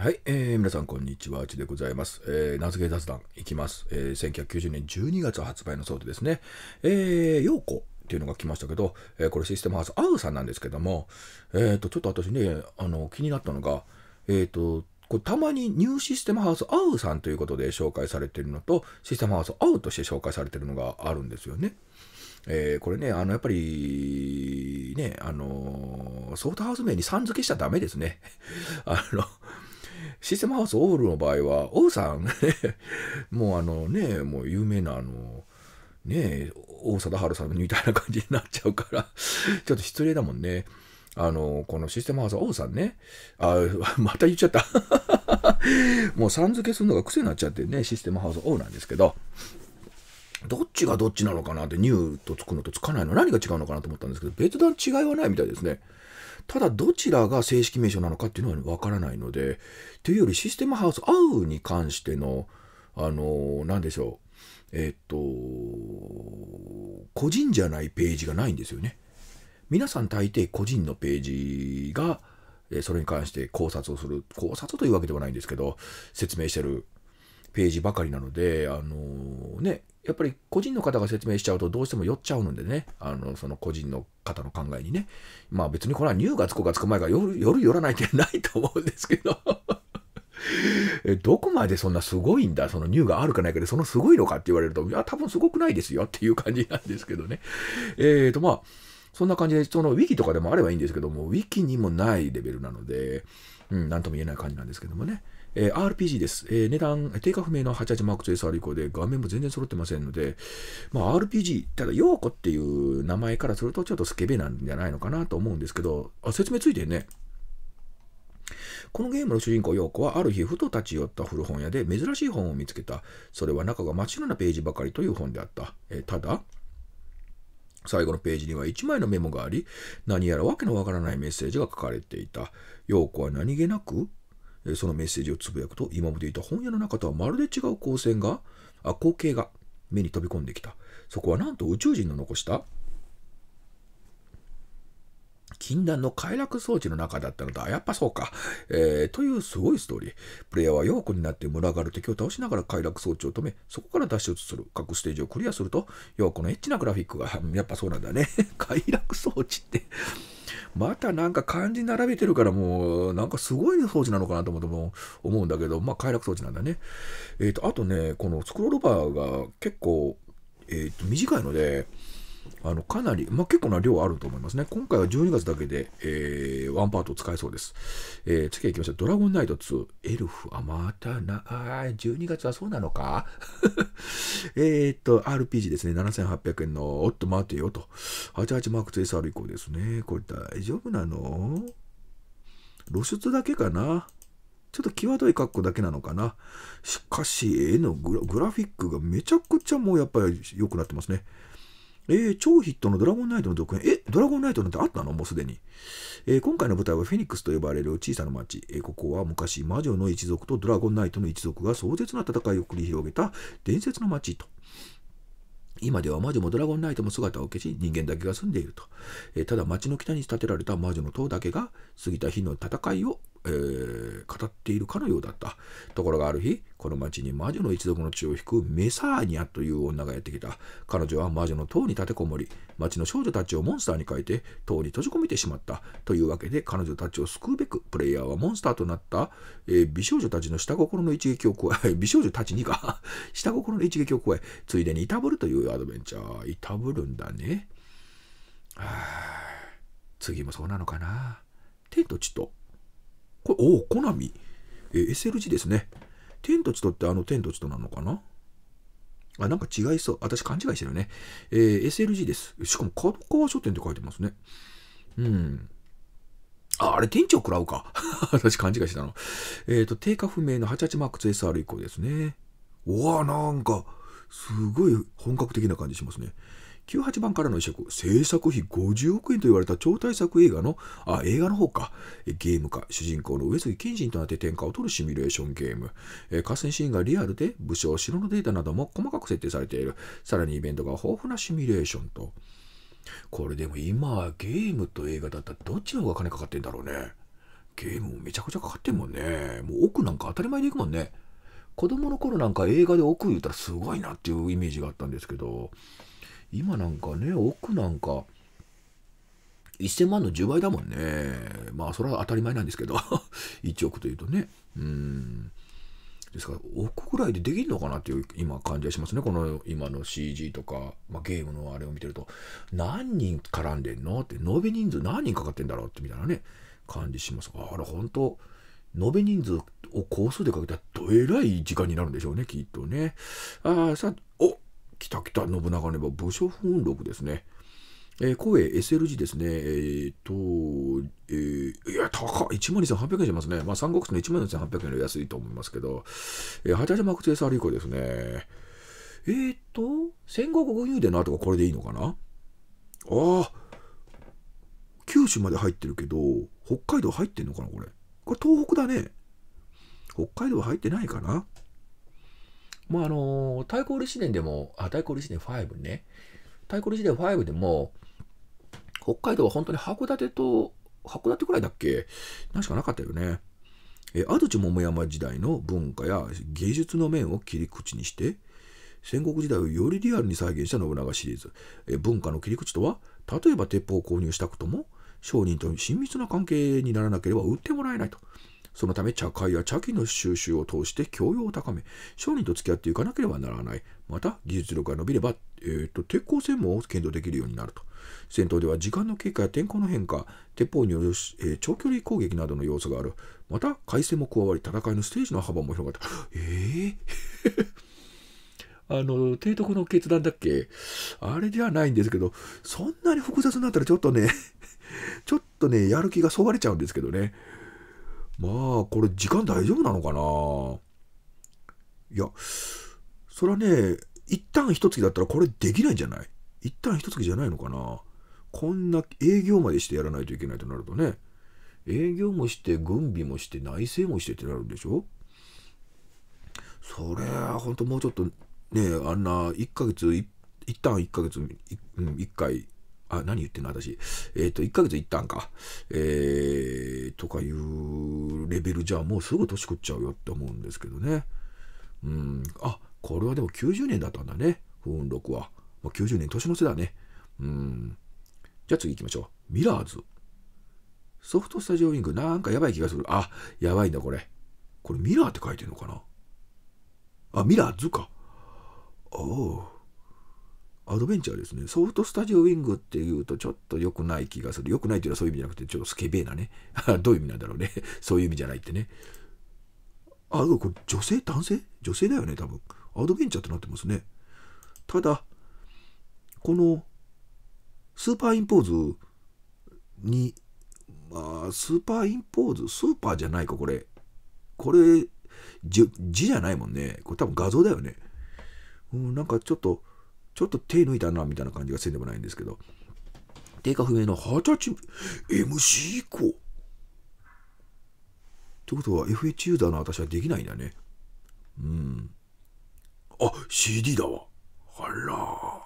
はい、えー、皆さんこんにちは、うちでございます。えー、夏芸雑談いきます。えー、1990年12月発売のソートですね、えー、ようこっていうのが来ましたけど、えー、これシステムハウス、アウさんなんですけども、えっ、ー、と、ちょっと私ね、あの、気になったのが、えっ、ー、と、これたまにニューシステムハウスアウさんということで紹介されているのと、システムハウスアウとして紹介されているのがあるんですよね。えー、これね、あの、やっぱり、ね、あのソートハウス名にさん付けしちゃダメですね。あの、システムハウスオウルの場合は、オウさん、ね、もうあのね、もう有名なあの、ね、王貞治さんみたいな感じになっちゃうから ちょっと失礼だもんね。あの、このシステムハウス、王さんね。あ、また言っちゃったもうさん付けするのが癖になっちゃってね、システムハウス、王なんですけど。どっちがどっちなのかなって、ニューとつくのとつかないの、何が違うのかなと思ったんですけど、別段違いはないみたいですね。ただどちらが正式名称なのかっていうのはわからないので、というよりシステムハウスアウに関しての、あの、何でしょう、えっと、個人じゃないページがないんですよね。皆さん大抵個人のページが、それに関して考察をする、考察というわけではないんですけど、説明してるページばかりなので、あのね、やっぱり個人の方が説明しちゃうとどうしても酔っちゃうのでね、あの、その個人の方の考えにね。まあ別にこれは乳がつくかつく前が夜、夜寄らないってないと思うんですけど。えどこまでそんなすごいんだ、その乳があるかないかで、そのすごいのかって言われると、いや、多分すごくないですよっていう感じなんですけどね。えっ、ー、と、まあ、そんな感じで、そのウィキとかでもあればいいんですけども、ウィキにもないレベルなので、うん、なんとも言えない感じなんですけどもね。えー、RPG です。えー、値段、定価不明の 88M2SR 以降で画面も全然揃ってませんので、まあ、RPG、ただ、ヨーコっていう名前からするとちょっとスケベなんじゃないのかなと思うんですけど、あ、説明ついてね。このゲームの主人公ー子はある日ふと立ち寄った古本屋で珍しい本を見つけた。それは中が真っ白なページばかりという本であった。えー、ただ、最後のページには1枚のメモがあり、何やらわけのわからないメッセージが書かれていた。ー子は何気なくそのメッセージをつぶやくと、今までいた本屋の中とはまるで違う光線が、あ光景が目に飛び込んできた。そこはなんと宇宙人の残した禁断の快楽装置の中だったのだ。やっぱそうか。えー、というすごいストーリー。プレイヤーは陽子になって群がる敵を倒しながら快楽装置を止め、そこから脱出する。各ステージをクリアすると、陽子のエッチなグラフィックが、やっぱそうなんだね。快楽装置ってまたなんか漢字並べてるからもう、なんかすごい装置なのかなと思っても思うんだけど、まあ快楽装置なんだね。えっ、ー、と、あとね、このスクロールバーが結構、えっ、ー、と、短いので、あの、かなり、まあ、結構な量あると思いますね。今回は12月だけで、えー、ワンパートを使えそうです。えー、次行きましょう。ドラゴンナイト2、エルフ。あ、またな、あ12月はそうなのか えっと、RPG ですね。7800円の、おっと待てよと。88マーク 2SR 以降ですね。これ大丈夫なの露出だけかなちょっと際どい格好だけなのかな。しかし、絵のグラフィックがめちゃくちゃもうやっぱり良くなってますね。えー、超ヒットのドラゴンナイトの続編。え、ドラゴンナイトなんてあったのもうすでに。えー、今回の舞台はフェニックスと呼ばれる小さな町。えー、ここは昔、魔女の一族とドラゴンナイトの一族が壮絶な戦いを繰り広げた伝説の町と。今では魔女もドラゴンナイトも姿を消し、人間だけが住んでいると。えただ、町の北に建てられた魔女の塔だけが過ぎた日の戦いをえー、語っているかのようだった。ところがある日、この町に魔女の一族の血を引くメサーニャという女がやってきた。彼女は魔女の塔に立てこもり、町の少女たちをモンスターに変えて塔に閉じ込めてしまった。というわけで彼女たちを救うべく、プレイヤーはモンスターとなった、えー、美少女たちの下心の一撃を加え、美少女たちにか 下心の一撃を加え、ついでにいたぶるというアドベンチャー。いたぶるんだね。はあ、次もそうなのかな。天と地とこれ、おお、コナミ。え SLG ですね。天と地とってあの天と地となのかなあ、なんか違いそう。私勘違いしてるね。えー、SLG です。しかも、角川書店って書いてますね。うん。あ、あれ、店長食らうか。私勘違いしてたの。えっ、ー、と、定価不明の 88M2SR 以降ですね。うわあ、なんか、すごい本格的な感じしますね。98番からの移植、制作費50億円と言われた超大作映画の、あ、映画の方か、ゲームか、主人公の上杉謙信となって天下を取るシミュレーションゲーム、えー、合戦シーンがリアルで武将、城のデータなども細かく設定されている、さらにイベントが豊富なシミュレーションと。これでも今、ゲームと映画だったらどっちの方が金かかってんだろうね。ゲームもめちゃくちゃかかってんもんね。もう奥なんか当たり前でいくもんね。子供の頃なんか映画で奥言ったらすごいなっていうイメージがあったんですけど、今なんかね、奥なんか、1000万の10倍だもんね。まあ、それは当たり前なんですけど、1 億というとね。うん。ですから、億ぐらいでできるのかなっていう今感じがしますね。この今の CG とか、まあ、ゲームのあれを見てると、何人絡んでんのって、延べ人数何人かかってんだろうってみたいなね、感じします。あら、本当延べ人数を工数でかけたらどえらい時間になるんでしょうね、きっとね。ああ、さあ、北た、信長の武将奮録ですね。えー、声 SLG ですね。えー、っと、えー、いや、高っ。12,800円しますね。まあ、三国志の1 2 8 0 0円は安いと思いますけど、えー、八島口 SR 以降ですね。えー、っと、戦国軍有伝の後がこれでいいのかなああ、九州まで入ってるけど、北海道入ってんのかなこれ。これ東北だね。北海道入ってないかなまあ、あの、対抗立伝でも、あ、対抗立伝5ね。対抗立伝5でも、北海道は本当に函館と、函館くらいだっけなんしかなかったよね。え安土桃山時代の文化や芸術の面を切り口にして戦国時代をよりリアルに再現した信長シリーズえ文化の切り口とは例えば鉄砲を購入したことも商人と親密な関係にならなければ売ってもらえないとそのため茶会や茶器の収集を通して教養を高め商人と付き合っていかなければならないまた技術力が伸びれば、えーと、鉄鋼戦も検討できるようになると戦闘では時間の経過や天候の変化鉄砲による、えー、長距離攻撃などの要素があるまた海戦も加わり戦いのステージの幅も広がったええー あの、提督の決断だっけあれではないんですけど、そんなに複雑になったらちょっとねちょっとね、やる気がそがれちゃうんですけどね。まあ、これ時間大丈夫なのかないや、それはね、一旦一月だったらこれできないんじゃない一旦一月じゃないのかなこんな営業までしてやらないといけないとなるとね、営業もして軍備もして内政もしてってなるんでしょそれは本当もうちょっとね、あんな1ヶ月、一旦1ヶ月、1回あ、何言ってんの私。えっ、ー、と、1ヶ月行ったんか。えー、とかいうレベルじゃ、もうすぐ年食っちゃうよって思うんですけどね。うん。あ、これはでも90年だったんだね。不運6は。まあ、90年年の瀬だね。うん。じゃあ次行きましょう。ミラーズ。ソフトスタジオリング。なんかやばい気がする。あ、やばいんだ、これ。これミラーって書いてんのかなあ、ミラーズか。おう。アドベンチャーですね。ソフトスタジオウィングっていうとちょっと良くない気がする。良くないというのはそういう意味じゃなくて、ちょっとスケベーなね。どういう意味なんだろうね。そういう意味じゃないってね。あ、これ女性男性女性だよね、多分。アドベンチャーってなってますね。ただ、この、スーパーインポーズに、まあ、スーパーインポーズ、スーパーじゃないか、これ。これ、字じゃないもんね。これ多分画像だよね。うん、なんかちょっと、ちょっと手抜いたな、みたいな感じがせんでもないんですけど、定価不明の二十歳、MC 以降。ってことは FHU だな、私はできないんだね。うん。あ、CD だわ。あら。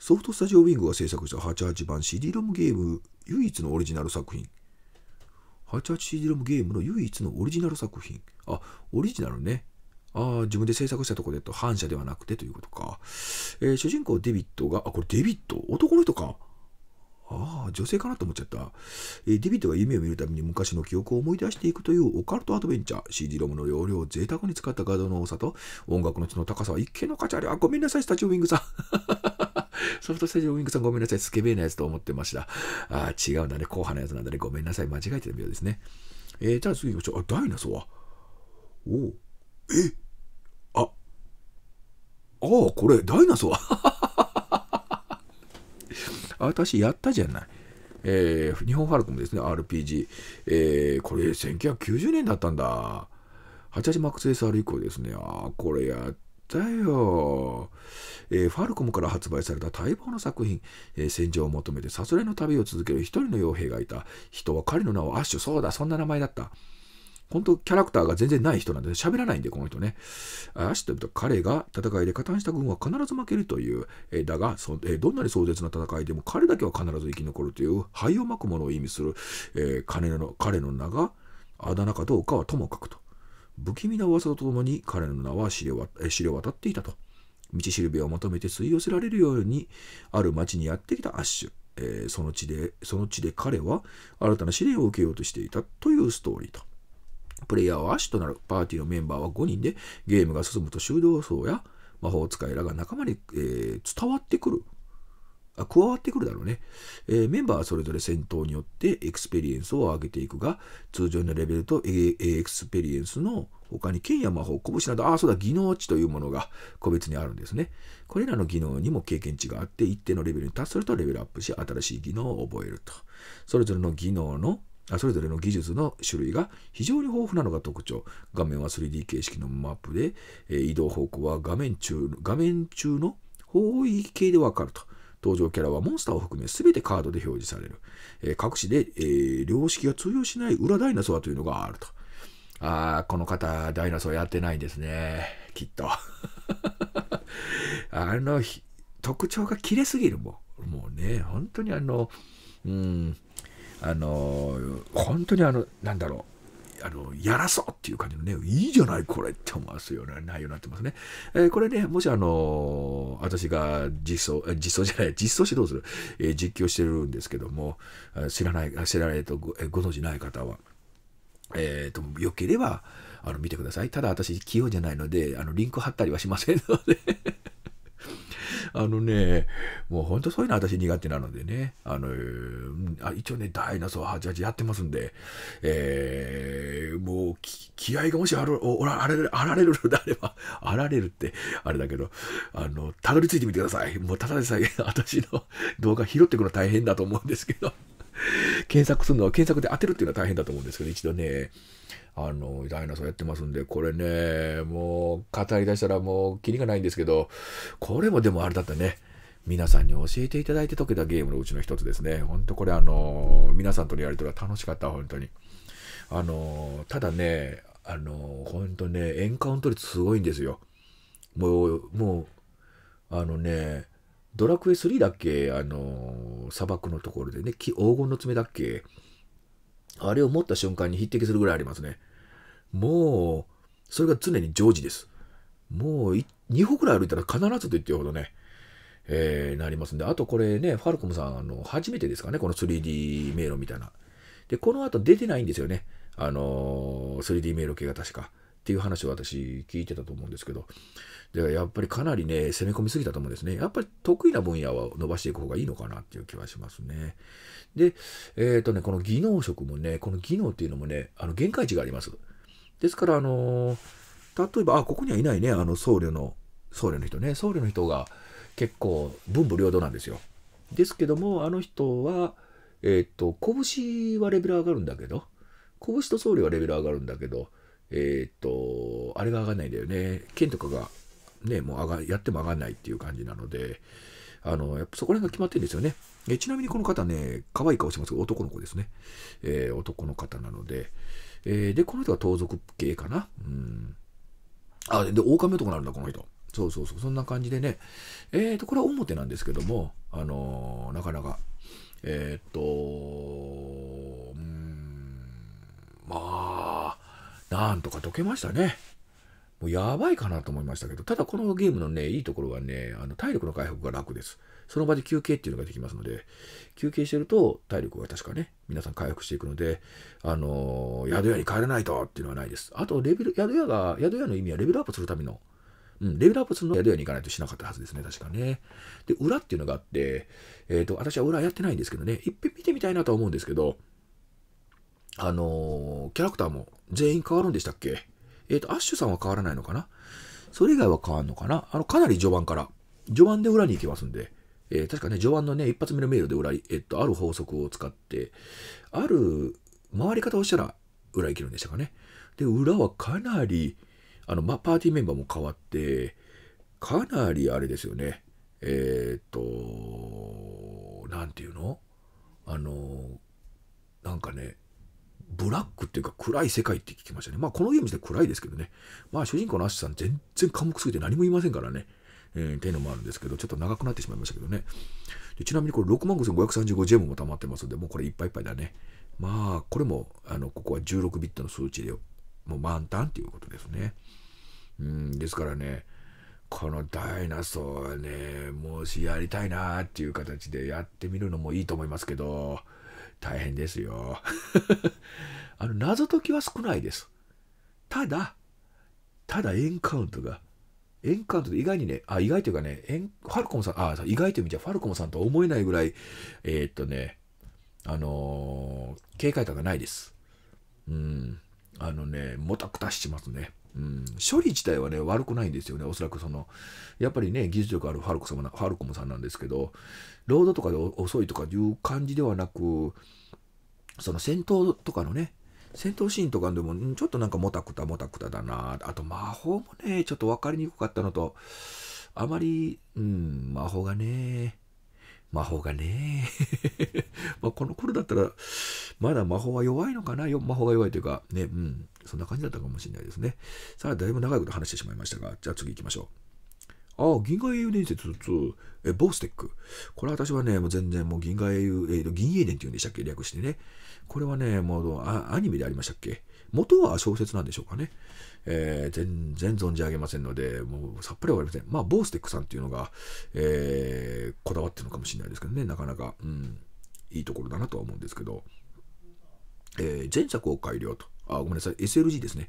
ソフトスタジオウィングが制作した88版 CD ロムゲーム唯一のオリジナル作品。88CD ロムゲームの唯一のオリジナル作品。あ、オリジナルね。ああ、自分で制作したとこでと、反射ではなくてということか。えー、主人公デビットが、あ、これデビット男の人か。ああ、女性かなと思っちゃった。えー、デビットが夢を見るたびに昔の記憶を思い出していくというオカルトアドベンチャー。CD ロムの容量を贅沢に使った画像の多さと、音楽の知の高さは一見の価値あり。あ、ごめんなさい、スタジオウィングさん。ソフトスタジオウィングさんごめんなさい。スケベなやつと思ってました。ああ、違うんだね。硬派なやつなんだね。ごめんなさい。間違えてたようですね。えー、じゃあ次行きましょう。あ、ダイナソーは。おお。えああ、これ、ダイナソー。私、やったじゃない。えー、日本ファルコムですね、RPG。えー、これ、1990年だったんだ。8 8ックス s r 以降ですね。ああ、これやったよ。えー、ファルコムから発売された待望の作品、えー、戦場を求めてさすらいの旅を続ける一人の傭兵がいた。人は彼の名をアッシュ。そうだ、そんな名前だった。本当キャラクターが全然ない人なんで、喋らないんで、この人ね。アシュと彼が戦いで加担した軍は必ず負けるという、えだがそ、えどんなに壮絶な戦いでも彼だけは必ず生き残るという、灰をまくものを意味する、えー、彼の彼の名があだ名かどうかはともかくと。不気味な噂とともに彼の名は知れ渡っていたと。道しるべを求めて吸い寄せられるようにある町にやってきたアッシュ、えー、その地でその地で彼は新たな試練を受けようとしていたというストーリーとプレイヤーは足となるパーティーのメンバーは5人でゲームが進むと修道僧や魔法使いらが仲間に、えー、伝わってくるあ加わってくるだろうね、えー、メンバーはそれぞれ戦闘によってエクスペリエンスを上げていくが通常のレベルとエエクスペリエンスの他に剣や魔法、拳など、ああ、そうだ、技能値というものが個別にあるんですね。これらの技能にも経験値があって、一定のレベルに達するとレベルアップし、新しい技能を覚えると。それぞれの技能のそれぞれの技術の種類が非常に豊富なのが特徴。画面は 3D 形式のマップで、え移動方向は画面中画面中の方位形でわかると。登場キャラはモンスターを含め全てカードで表示される。え各地で、えー、良識が通用しない裏ダイナソアというのがあると。ああ、この方、ダイナソーやってないんですね。きっと。あの、特徴が切れすぎるもん。もうね、本当にあの、うん、あの本当にあの、なんだろう。あの、やらそうっていう感じのね、いいじゃないこれって思わすような内容になってますね。えー、これね、もしあのー、私が実装、実装じゃない、実装指導する、えー、実況してるんですけども、知らない、知らないとごご存じない方は、えっ、と、良ければ、あの、見てください。ただ私、器用じゃないので、あの、リンク貼ったりはしませんのであのね、もうほんとそういうの私苦手なのでね、あの、あ一応ね、ダイナソー88やってますんで、えー、もう気合がもしある、おら、られる、あられるのであれば、あられるって、あれだけど、あの、たどり着いてみてください。もうただでさえ、私の動画拾ってくの大変だと思うんですけど、検索するのは検索で当てるっていうのは大変だと思うんですけど、一度ね、あの、ダイナソーやってますんで、これね、もう語り出したらもうキリがないんですけど、これもでもあれだったね。皆さんに教えていただいて解けたゲームのうちの一つですね。ほんとこれあの、皆さんとのやりとりは楽しかった、本当に。あの、ただね、あの、ほんとね、エンカウント率すごいんですよ。もう、もう、あのね、ドラクエ3だっけあの、砂漠のところでね、黄金の爪だっけあれを持った瞬間に匹敵するぐらいありますね。もう、それが常に常時です。もう、2歩くらい歩いたら必ずと言ってるほどね、えー、なりますんで、あとこれね、ファルコムさん、あの、初めてですかね、この 3D 迷路みたいな。で、この後出てないんですよね。あのー、3D 迷路系が確か。っていう話を私聞いてたと思うんですけど、でやっぱりかなりね、攻め込みすぎたと思うんですね。やっぱり得意な分野は伸ばしていく方がいいのかなっていう気はしますね。で、えっ、ー、とね、この技能職もね、この技能っていうのもね、あの、限界値があります。ですから、あの例えば、あ、ここにはいないね、あの僧侶の、僧侶の人ね、僧侶の人が結構文武両道なんですよ。ですけども、あの人は、えっ、と、拳はレベル上がるんだけど、拳と僧侶はレベル上がるんだけど、えっ、と、あれが上がんないんだよね。剣とかが、ね、もう上が、やっても上がんないっていう感じなので、あの、やっぱそこら辺が決まってるんですよね。えちなみにこの方ね、可愛い顔してますけど、男の子ですね。えー、男の方なので、えー、で、この人が盗賊系かな。うん。あ、で、狼男なんだ、この人。そうそうそう、そんな感じでね。えっ、ー、と、これは表なんですけども、あのー、なかなか。えっ、とー、うん、まあ、なんとか解けましたね。もうやばいかなと思いましたけど、ただこのゲームのね、いいところはね、あの体力の回復が楽です。その場で休憩っていうのができますので、休憩してると体力が確かね、皆さん回復していくので、あのー、宿屋に帰らないとっていうのはないです。あと、レベル、宿屋が、宿屋の意味はレベルアップするための、うん、レベルアップするの宿屋に行かないとしなかったはずですね、確かね。で、裏っていうのがあって、えっ、ー、と、私は裏やってないんですけどね、いっぺん見てみたいなとは思うんですけど、あのー、キャラクターも全員変わるんでしたっけえっ、ー、と、アッシュさんは変わらないのかなそれ以外は変わんのかなあの、かなり序盤から、序盤で裏に行きますんで、えー、確かね、序盤のね、一発目のメールで裏、えっと、ある法則を使って、ある回り方をしたら裏行けるんでしたかね。で、裏はかなり、あの、ま、パーティーメンバーも変わって、かなりあれですよね。えー、っと、なんていうのあの、なんかね、ブラックっていうか暗い世界って聞きましたね。まあこのゲーム自体暗いですけどね。まあ主人公のアッシュさん全然寡黙すぎて何も言いませんからね。えー、っていうのもあるんですけど、ちょっと長くなってしまいましたけどね。でちなみにこれ6 5535ジェムも溜まってますので、もうこれいっぱいいっぱいだね。まあ、これも、あの、ここは16ビットの数値で、もう満タンっていうことですね。うん、ですからね、このダイナソーはね、もしやりたいなーっていう形でやってみるのもいいと思いますけど、大変ですよ。あの、謎解きは少ないです。ただ、ただエンカウントがエンカウントで意外にね、あ、意外というかね、エンファルコムさん、あ、意外という意味じゃファルコムさんとは思えないぐらい、えー、っとね、あのー、警戒感がないです。うん。あのね、もたくたしますね。うん、処理自体はね、悪くないんですよね。おそらくその、やっぱりね、技術力あるファルコ様ファルコムさんなんですけど、ロードとかで遅いとかいう感じではなく、その戦闘とかのね、戦闘シーンとかでも、ちょっとなんかもたくたもたくただな。あと、魔法もね、ちょっと分かりにくかったのと、あまり、うん、魔法がね、魔法がね、まあこの頃だったら、まだ魔法は弱いのかなよ、魔法が弱いというか、ね、うん、そんな感じだったかもしれないですね。さあ、だいぶ長いこと話してしまいましたが、じゃあ次行きましょう。ああ、銀河英雄伝説2、え、ボーステック。これ私はね、もう全然もう銀河英雄、えー、銀英伝って言うんでしたっけ略してね。これはね、もうアニメでありましたっけ元は小説なんでしょうかね。えー、全然存じ上げませんので、もうさっぱりわかりません。まあ、ボーステックさんっていうのが、えー、こだわってるのかもしれないですけどね、なかなか、うん、いいところだなとは思うんですけど、えー、前作を改良と、あ、ごめんなさい、SLG ですね。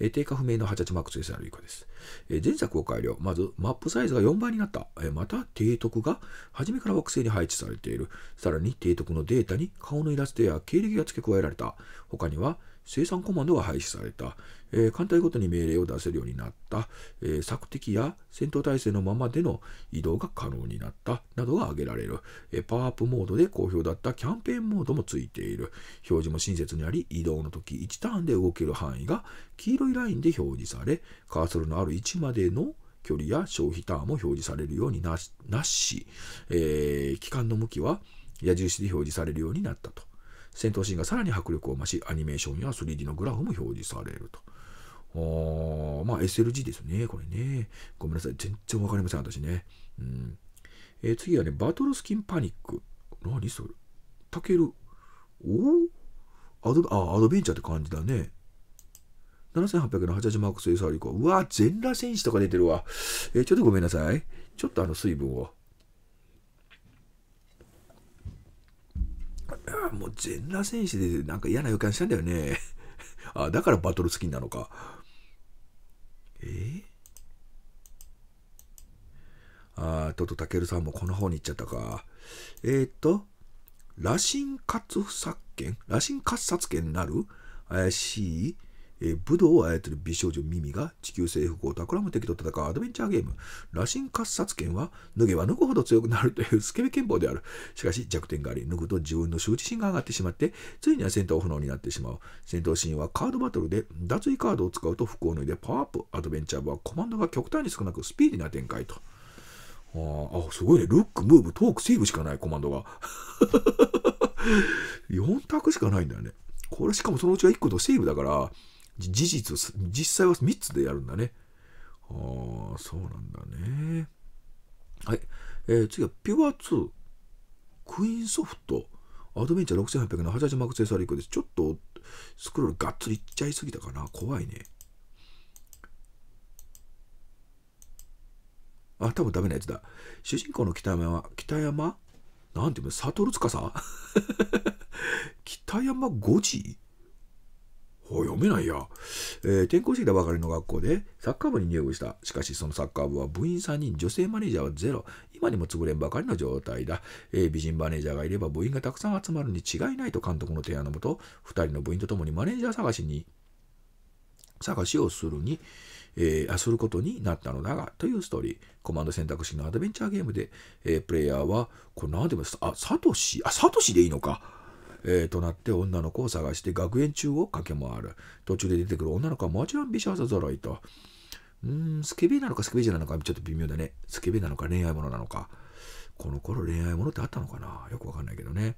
え定価不明の 88MAX2SR 以下です。え前作を改良。まず、マップサイズが4倍になった。えまた、提督が初めから惑星に配置されている。さらに、提督のデータに顔のイラストや経歴が付け加えられた。他には、生産コマンドが廃止された。えー、艦隊ごとに命令を出せるようになった、えー、索敵や戦闘態勢のままでの移動が可能になったなどが挙げられる、えー、パワーアップモードで好評だったキャンペーンモードもついている表示も親切にあり移動の時1ターンで動ける範囲が黄色いラインで表示されカーソルのある位置までの距離や消費ターンも表示されるようになし、なしえー、機関の向きは矢印で表示されるようになったと。戦闘シーンがさらに迫力を増し、アニメーションや 3D のグラフも表示されると。あまあ SLG ですね、これね。ごめんなさい、全然わかりません、私ね。うん。えー、次はね、バトルスキンパニック。何それタケル。おアドあ、アドベンチャーって感じだね。7880マークス SR 以降。うわ、全裸戦士とか出てるわ。えー、ちょっとごめんなさい。ちょっとあの水分を。もう全裸戦士でなんか嫌な予感したんだよね。あ、だからバトルスキンなのか。あ、トトタケルさんもこの方に行っちゃったか。えー、っと、羅針活殺権羅針活殺権なる怪しい、えー、武道を操る美少女ミミが地球征服を企む敵と戦うアドベンチャーゲーム。羅針活殺権は、脱げば脱ぐほど強くなるという スケベ剣法である。しかし弱点があり、脱ぐと自分の羞恥心が上がってしまって、ついには戦闘不能になってしまう。戦闘シーンはカードバトルで、脱衣カードを使うと服を脱いでパワーアップ。アドベンチャー部はコマンドが極端に少なくスピーディな展開と。ああ、すごいね。ルック、ムーブ、トーク、セーブしかない、コマンドが。4 択しかないんだよね。これしかもそのうちは1個とセーブだから、事実を、実際は3つでやるんだね。ああ、そうなんだね。はい。えー、次は、ピュア2、クイーンソフト、アドベンチャー6800の88マークセサリークです。ちょっと、スクロールがっつりいっちゃいすぎたかな。怖いね。あ、多分ダメなやつだ。主人公の北山は、北山なんていうの悟つかさ 北山五時読めないや。えー、転校してきたばかりの学校でサッカー部に入部した。しかしそのサッカー部は部員3人、女性マネージャーはゼロ。今にも潰れんばかりの状態だ。えー、美人マネージャーがいれば部員がたくさん集まるに違いないと監督の提案のもと、2人の部員と共にマネージャー探しに、探しをするに、えー、することになったのだが、というストーリー。コマンド選択式のアドベンチャーゲームで、えー、プレイヤーは、これ何でも、あ、サトシ、あ、サトシでいいのか。えー、となって女の子を探して学園中を駆け回る。途中で出てくる女の子はもちろんビシャーズ揃いと。うん、スケベなのかスケベじゃないのかちょっと微妙だね。スケベなのか恋愛ものなのか。この頃恋愛ものってあったのかなよくわかんないけどね。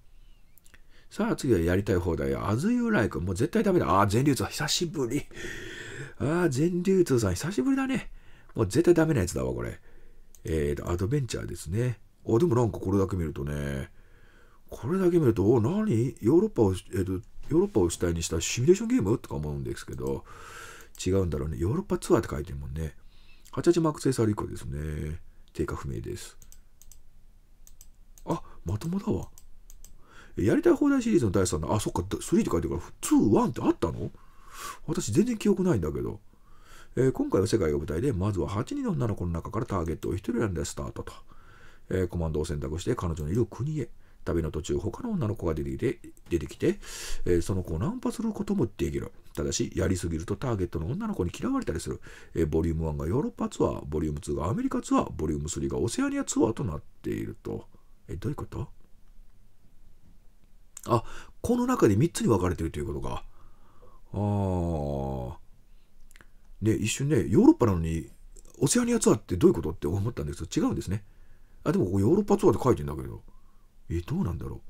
さあ次はやりたい放題。アズユーライ i もう絶対ダメだ。ああ、全流通久しぶり。ああ、全流通さん、久しぶりだね。もう絶対ダメなやつだわ、これ。えっ、ー、と、アドベンチャーですね。あ、でもなんかこれだけ見るとね、これだけ見ると、お、何ヨーロッパを、えっ、ー、と、ヨーロッパを主体にしたシミュレーションゲームとか思うんですけど、違うんだろうね。ヨーロッパツアーって書いてるもんね。88マークセサリー以降ですね。定価不明です。あ、まともだわ。やりたい放題シリーズの第3弾。あ、そっか、3って書いてるから、2、1ってあったの私全然記憶ないんだけど、えー、今回は世界が舞台で、まずは8人の女の子の中からターゲットを1人選んでスタートと。えー、コマンドを選択して彼女のいる国へ。旅の途中、他の女の子が出てきて、出てきてえー、その子をナンパすることもできる。ただし、やりすぎるとターゲットの女の子に嫌われたりする。えー、ボリューム1がヨーロッパツアー、ボリューム2がアメリカツアー、ボリューム3がオセアニアツアーとなっていると。え、どういうことあ、この中で3つに分かれているということか。ああ。で、一瞬ね、ヨーロッパなのに、オセアニアツアーってどういうことって思ったんですけど、違うんですね。あ、でもヨーロッパツアーって書いてんだけど、え、どうなんだろう。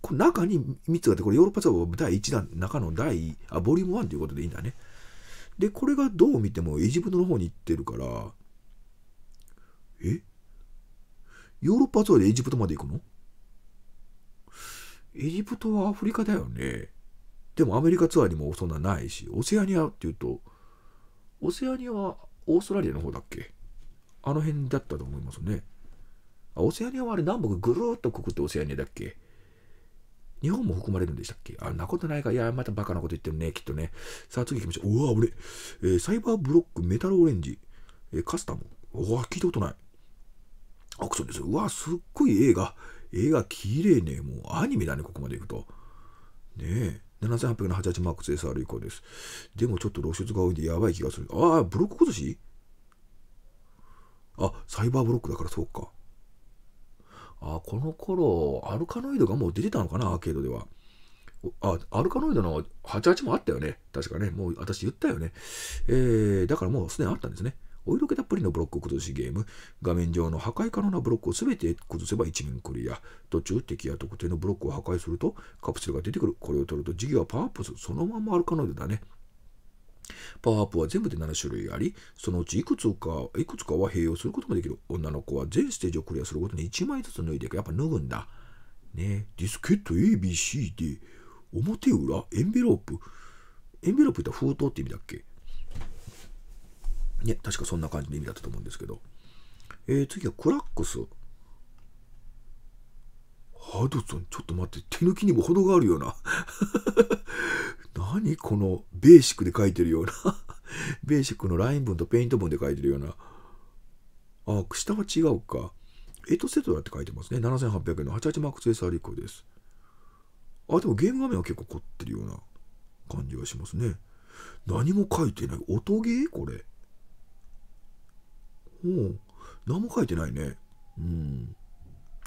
これ中に3つがあって、これヨーロッパツアー第1弾、中の第、あ、ボリューム1ということでいいんだね。で、これがどう見てもエジプトの方に行ってるから、えヨーロッパツアーでエジプトまで行くのエジプトはアフリカだよね。でもアメリカツアーにもそんなないし、オセアニアっていうと、オセアニアはオーストラリアの方だっけあの辺だったと思いますね。あ、オセアニアはあれ南北ぐるっとくくってオセアニアだっけ日本も含まれるんでしたっけあんなことないか。いや、またバカなこと言ってるね、きっとね。さあ次行きましょう。うわ、俺、えー、サイバーブロック、メタルオレンジ、えー、カスタム。うわ、聞いたことない。アクションですよ。うわ、すっごい映画。映画綺麗ね。もうアニメだね、ここまで行くと。ねえ。7800の88マックス SR 以降です。でもちょっと露出が多いんでやばい気がする。ああ、ブロック崩しあ、サイバーブロックだからそうか。あ、この頃、アルカノイドがもう出てたのかな、アーケードでは。あ、アルカノイドの88もあったよね。確かね。もう私言ったよね。えー、だからもうすでにあったんですね。お色気たっぷりのブロック崩しゲーム、画面上の破壊可能なブロックを全て崩せば一面クリア、途中敵や特定のブロックを破壊するとカプセルが出てくる、これを取ると事業はパワーアップする、そのままある可能でだね。パワーアップは全部で7種類あり、そのうちいくつか、いくつかは併用することもできる。女の子は全ステージをクリアすることに1枚ずつ脱いでいく。やっぱ脱ぐんだ。ねディスケット ABC で、表裏、エンベロープ。エンベロープって封筒って意味だっけね、確かそんな感じの意味だったと思うんですけど。えー、次はクラックス。ハドソン、ちょっと待って、手抜きにも程があるような。何このベーシックで書いてるような ベーシックのライン文とペイント文で書いてるような。あ、下は違うか。エトセトラって書いてますね。7800円の 88MAX2SR 以降です。あ、でもゲーム画面は結構凝ってるような感じがしますね。何も書いてない。音ゲーこれ。うん。何も書いてないね。うん。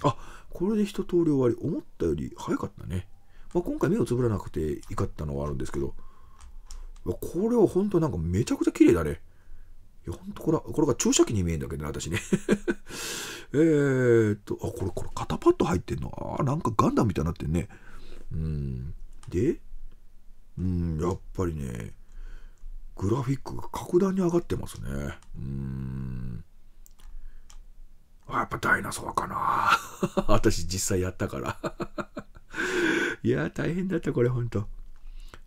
あ、これで一通り終わり。思ったより早かったね。まあ、今回目をつぶらなくていかったのはあるんですけど、これは本当なんかめちゃくちゃ綺麗だね。いや、ほんとこれ、これが注射器に見えるんだけどね、私ね。えーっと、あ、これ、これ、肩パッド入ってんのあ、なんかガンダムみたいになってんね。うん。で、うん、やっぱりね、グラフィックが格段に上がってますね。うーん。あ、やっぱダイナソーかな。私実際やったから いや大変だった、これ、ほんと。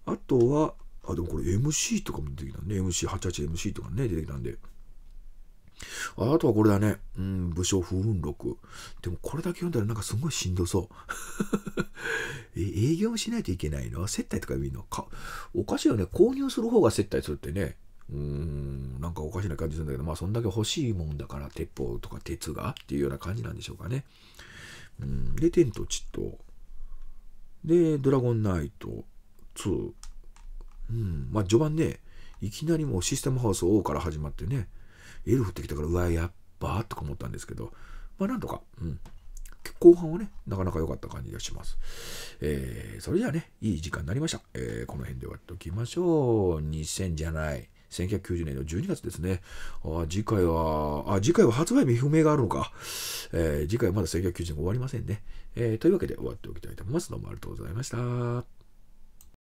あとは、あ、でもこれ MC とかも出てきたね。MC88MC とかね、出てきたんで。あとはこれだね。うん、武将風雲録。でもこれだけ読んだらなんかすごいしんどそう。え営業しないといけないの接待とか言うのか、おかしいよね。購入する方が接待するってね。うーん、なんかおかしな感じするんだけど、まあそんだけ欲しいもんだから、鉄砲とか鉄がっていうような感じなんでしょうかね。うん、で、天と地と。で、ドラゴンナイト2。うん、まあ序盤ね、いきなりもうシステムハウス王から始まってね。エルフってきたから、うわ、やっぱ、とか思ったんですけど、まあなんとか、うん。後半はね、なかなか良かった感じがします。えー、それじゃあね、いい時間になりました。えー、この辺で終わっておきましょう。2000じゃない。1990年の12月ですね。あ次回は、あ、次回は発売日不明があるのか。えー、次回まだ1990年終わりませんね。えー、というわけで終わっておきたいと思います。どうもありがとうございました。